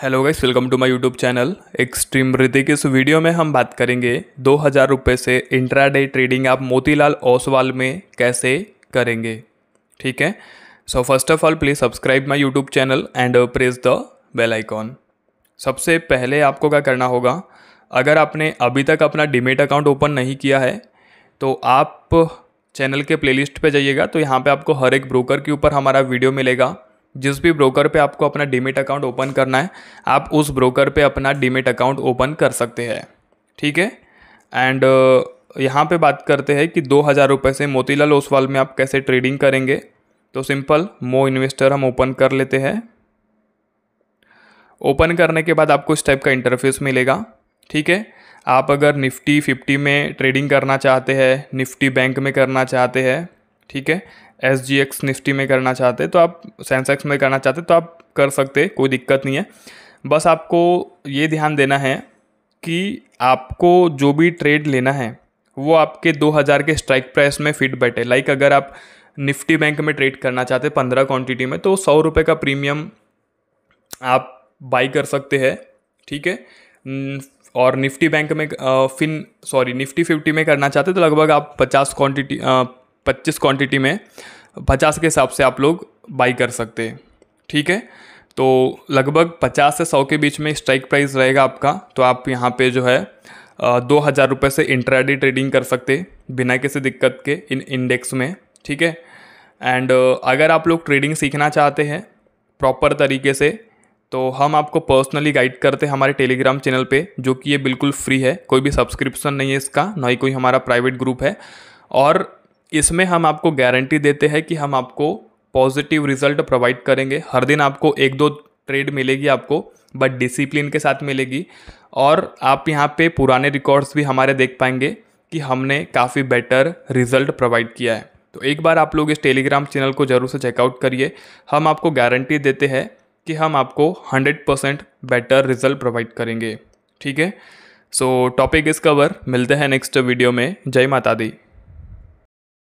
hello guys welcome to my YouTube channel extreme Hrithik इस video में हम बात करेंगे दो हज़ार रुपये से इंट्राडे ट्रेडिंग आप मोतीलाल ओसवाल में कैसे करेंगे ठीक है so first of all please subscribe my YouTube channel and press the bell icon सबसे पहले आपको क्या करना होगा अगर आपने अभी तक अपना डिमेट अकाउंट ओपन नहीं किया है तो आप चैनल के प्लेलिस्ट पे जाइएगा तो यहाँ पे आपको हर एक ब्रोकर के ऊपर हमारा वीडियो मिलेगा जिस भी ब्रोकर पे आपको अपना डीमेट अकाउंट ओपन करना है आप उस ब्रोकर पे अपना डीमेट अकाउंट ओपन कर सकते हैं ठीक है एंड uh, यहाँ पे बात करते हैं कि दो हज़ार रुपये से मोतीलाल ओसवाल में आप कैसे ट्रेडिंग करेंगे तो सिंपल मो इन्वेस्टर हम ओपन कर लेते हैं ओपन करने के बाद आपको इस टाइप का इंटरफेस मिलेगा ठीक है आप अगर निफ्टी फिफ्टी में ट्रेडिंग करना चाहते हैं निफ्टी बैंक में करना चाहते हैं ठीक है एस जी एक्स निफ्टी में करना चाहते तो आप सेंसेक्स में करना चाहते तो आप कर सकते कोई दिक्कत नहीं है बस आपको ये ध्यान देना है कि आपको जो भी ट्रेड लेना है वो आपके 2000 के स्ट्राइक प्राइस में फिट बैठे लाइक अगर आप निफ्टी बैंक में ट्रेड करना चाहते पंद्रह क्वांटिटी में तो सौ रुपये का प्रीमियम आप बाई कर सकते हैं ठीक है और निफ्टी बैंक में फिन सॉरी निफ्टी फिफ्टी में करना चाहते तो लगभग आप पचास क्वांटिटी पच्चीस क्वांटिटी में पचास के हिसाब से आप लोग बाई कर सकते हैं ठीक है तो लगभग पचास से सौ के बीच में स्ट्राइक प्राइस रहेगा आपका तो आप यहाँ पे जो है दो हज़ार रुपये से इंट्राडे ट्रेडिंग कर सकते बिना किसी दिक्कत के इन इंडेक्स में ठीक है एंड अगर आप लोग ट्रेडिंग सीखना चाहते हैं प्रॉपर तरीके से तो हम आपको पर्सनली गाइड करते हैं हमारे टेलीग्राम चैनल पे जो कि ये बिल्कुल फ्री है कोई भी सब्सक्रिप्शन नहीं है इसका ना ही कोई हमारा प्राइवेट ग्रुप है और इसमें हम आपको गारंटी देते हैं कि हम आपको पॉजिटिव रिजल्ट प्रोवाइड करेंगे हर दिन आपको एक दो ट्रेड मिलेगी आपको बट डिसिप्लिन के साथ मिलेगी और आप यहाँ पे पुराने रिकॉर्ड्स भी हमारे देख पाएंगे कि हमने काफ़ी बेटर रिजल्ट प्रोवाइड किया है तो एक बार आप लोग इस टेलीग्राम चैनल को ज़रूर से चेकआउट करिए हम आपको गारंटी देते हैं कि हम आपको 100 परसेंट बेटर रिजल्ट प्रोवाइड करेंगे ठीक है सो टॉपिक इस कवर मिलते हैं नेक्स्ट वीडियो में जय माता दी